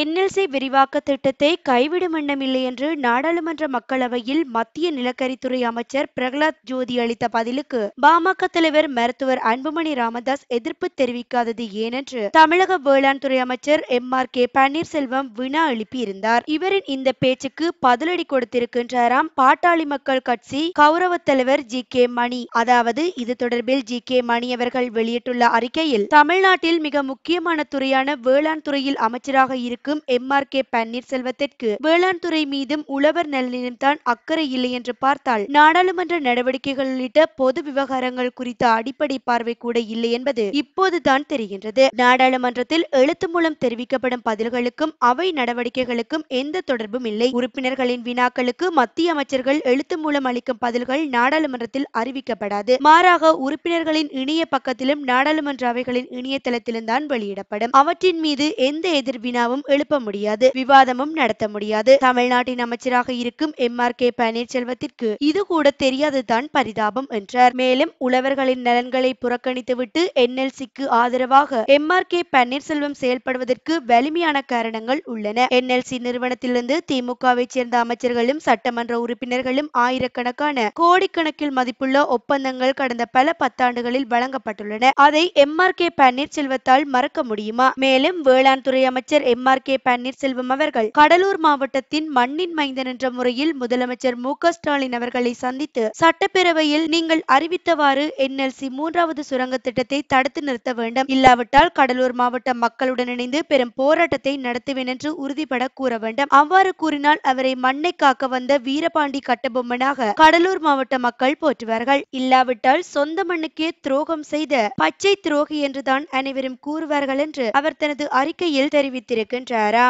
NLC விரிவாக்க திட்டத்தை கைவிடும் எண்ணமில்லை என்று நாடாளுமன்ற மக்களவையில் மத்திய நிலக்கரித்துறை அமைச்சர் பிரகலாத் ஜோதி அளித்த பதிலுக்கு பாமக தலைவர் மருத்துவர் அன்புமணி ராமதாஸ் எதிர்ப்பு தெரிவிக்காதது ஏனென்று தமிழக வேளாண் துறை அமைச்சர் எம் ஆர் கே பன்னீர்செல்வம் வினா எழுப்பியிருந்தார் இவரின் இந்த பேச்சுக்கு பதிலடி கொடுத்திருக்கின்றாராம் பாட்டாளி மக்கள் கட்சி கௌரவ தலைவர் ஜி கே மணி அதாவது இது தொடர்பில் ஜி கே மணி அவர்கள் வெளியிட்டுள்ள அறிக்கையில் தமிழ்நாட்டில் மிக முக்கியமான துறையான வேளாண் துறையில் அமைச்சராக இரு இருக்கும் எம் ஆர் கே பன்னீர்செல்வத்திற்கு வேளாண் துறை மீதும் உழவர் நலனிலும் தான் அக்கறை இல்லை என்று பார்த்தால் நாடாளுமன்ற நடவடிக்கைகள் உள்ளிட்ட பொது விவகாரங்கள் குறித்த அடிப்படை பார்வை கூட இல்லை என்பது இப்போதுதான் தெரிகின்றது நாடாளுமன்றத்தில் எழுத்து மூலம் தெரிவிக்கப்படும் பதில்களுக்கும் அவை நடவடிக்கைகளுக்கும் எந்த தொடர்பும் இல்லை உறுப்பினர்களின் வினாக்களுக்கு மத்திய அமைச்சர்கள் எழுத்து மூலம் அளிக்கும் பதில்கள் நாடாளுமன்றத்தில் அறிவிக்கப்படாது மாறாக உறுப்பினர்களின் இணைய பக்கத்திலும் நாடாளுமன்ற அவைகளின் இணையதளத்திலும் தான் வெளியிடப்படும் அவற்றின் மீது எந்த எதிர்வினாவும் எழுப்ப முடியாது விவாதமும் நடத்த முடியாது தமிழ்நாட்டின் அமைச்சராக இருக்கும் எம் ஆர் கே பன்னீர்செல்வத்திற்கு இது கூட தெரியாதுதான் பரிதாபம் என்றார் மேலும் உழவர்களின் நலன்களை புறக்கணித்துவிட்டு என்எல்சிக்கு ஆதரவாக எம் ஆர் கே பன்னீர்செல்வம் செயல்படுவதற்கு வலிமையான காரணங்கள் உள்ளன என்எல்சி நிறுவனத்திலிருந்து திமுகவை சேர்ந்த அமைச்சர்களும் சட்டமன்ற உறுப்பினர்களும் ஆயிரக்கணக்கான கோடிக்கணக்கில் மதிப்புள்ள ஒப்பந்தங்கள் கடந்த பல பத்தாண்டுகளில் வழங்கப்பட்டுள்ளன அதை எம் ஆர் கே பன்னீர்செல்வத்தால் மறக்க முடியுமா மேலும் வேளாண் துறை அமைச்சர் M R R K Panneerselvam அவர்கள் கடலூர் மாவட்டத்தின் மண்ணின் மைந்தன் என்ற முறையில் முதலமைச்சர் மு ஸ்டாலின் அவர்களை சந்தித்து சட்டப்பேரவையில் நீங்கள் அறிவித்தவாறு என்எல்சி மூன்றாவது சுரங்க திட்டத்தை தடுத்து நிறுத்த வேண்டும் இல்லாவிட்டால் கடலூர் மாவட்ட மக்களுடன் இணைந்து பெரும் போராட்டத்தை நடத்துவேன் என்று உறுதிபட கூற வேண்டும் அவ்வாறு கூறினால் அவரை மண்ணை காக்க வந்த வீரபாண்டி கட்டபொம்மனாக கடலூர் மாவட்ட மக்கள் போற்றுவார்கள் இல்லாவிட்டால் சொந்த மண்ணுக்கே துரோகம் செய்த பச்சை துரோகி என்றுதான் அனைவரும் கூறுவார்கள் என்று அவர் தனது அறிக்கையில் தெரிவித்திருக்கின்றார் ఉంచారా